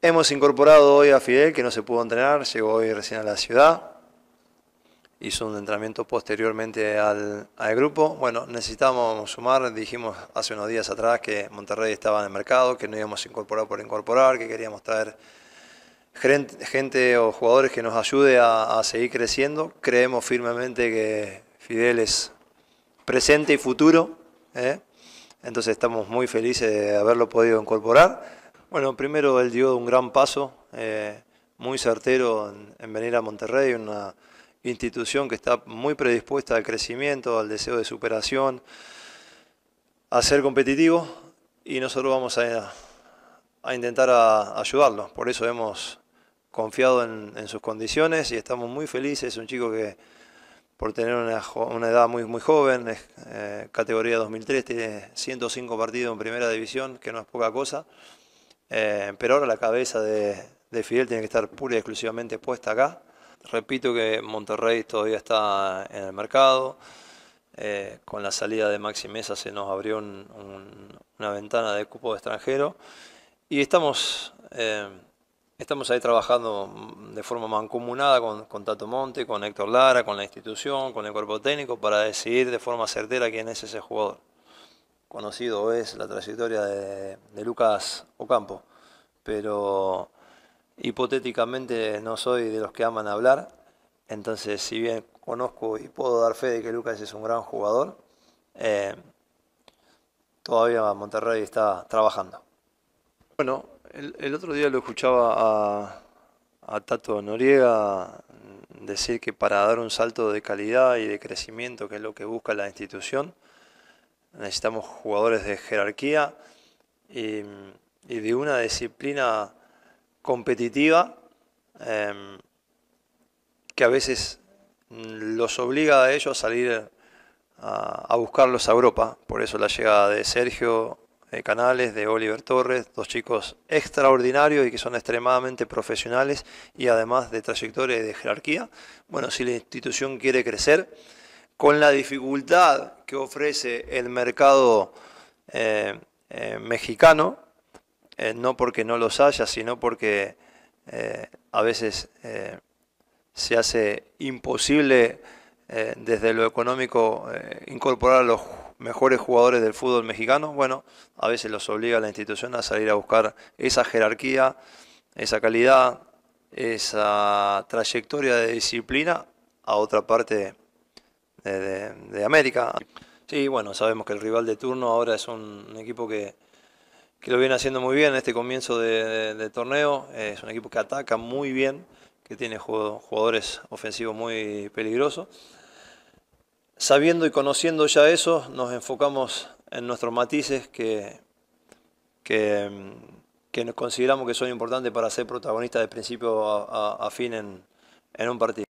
Hemos incorporado hoy a Fidel, que no se pudo entrenar, llegó hoy recién a la ciudad. Hizo un entrenamiento posteriormente al, grupo. Bueno, necesitábamos sumar, dijimos hace unos días atrás que Monterrey estaba en el mercado, que no íbamos a incorporar por incorporar, que queríamos traer gente, o jugadores que nos ayude a, seguir creciendo. Creemos firmemente que Fidel es presente y futuro. ¿eh? Entonces estamos muy felices de haberlo podido incorporar bueno, primero él dio un gran paso, eh, muy certero en, venir a Monterrey, una institución que está muy predispuesta al crecimiento, al deseo de superación, a ser competitivo y nosotros vamos a, intentar ayudarlo. Por eso hemos confiado en, sus condiciones y estamos muy felices. Es un chico que por tener una, edad muy, muy joven, eh, categoría 2003, tiene 105 partidos en primera división, que no es poca cosa. Eh, pero ahora la cabeza de, Fidel tiene que estar pura y exclusivamente puesta acá. Repito que Monterrey todavía está en el mercado. Eh, con la salida de Maxi Mesa se nos abrió una ventana de cupo de extranjero. Y estamos, eh, estamos ahí trabajando de forma mancomunada con, Tato Monte, con Héctor Lara, con la institución, con el cuerpo técnico, para decidir de forma certera quién es ese jugador conocido es la trayectoria de, Lucas Ocampo pero hipotéticamente no soy de los que aman hablar, entonces si bien conozco y puedo dar fe de que Lucas es un gran jugador, eh, todavía Monterrey está trabajando. Bueno, el, otro día lo escuchaba a, a Tato Noriega decir que para dar un salto de calidad y de crecimiento, que es lo que busca la institución, necesitamos jugadores de jerarquía y y de una disciplina competitiva em, que a veces mm, los obliga a ellos a salir a, buscarlos a Europa. Por eso la llegada de Sergio Canales, de Oliver Torres, dos chicos extraordinarios y que son extremadamente profesionales y además de trayectoria y de jerarquía. Bueno, si la institución quiere crecer, con la dificultad que ofrece el mercado eh, eh, mexicano, eh, no porque no los haya, sino porque eh, a veces eh, se hace imposible desde lo económico incorporar a los mejores jugadores del fútbol mexicano. Bueno, a veces los obliga la institución a salir a buscar esa jerarquía, esa calidad, esa trayectoria de disciplina a otra parte de, América. Sí, bueno, sabemos que el rival de turno ahora es un equipo que que lo viene haciendo muy bien en este comienzo del torneo. Eh, es un equipo que ataca muy bien, que tiene jugadores ofensivos muy peligrosos. Sabiendo y conociendo ya eso, nos enfocamos en nuestros matices que, que, consideramos que son importantes para ser protagonistas de principio a, fin en un partido.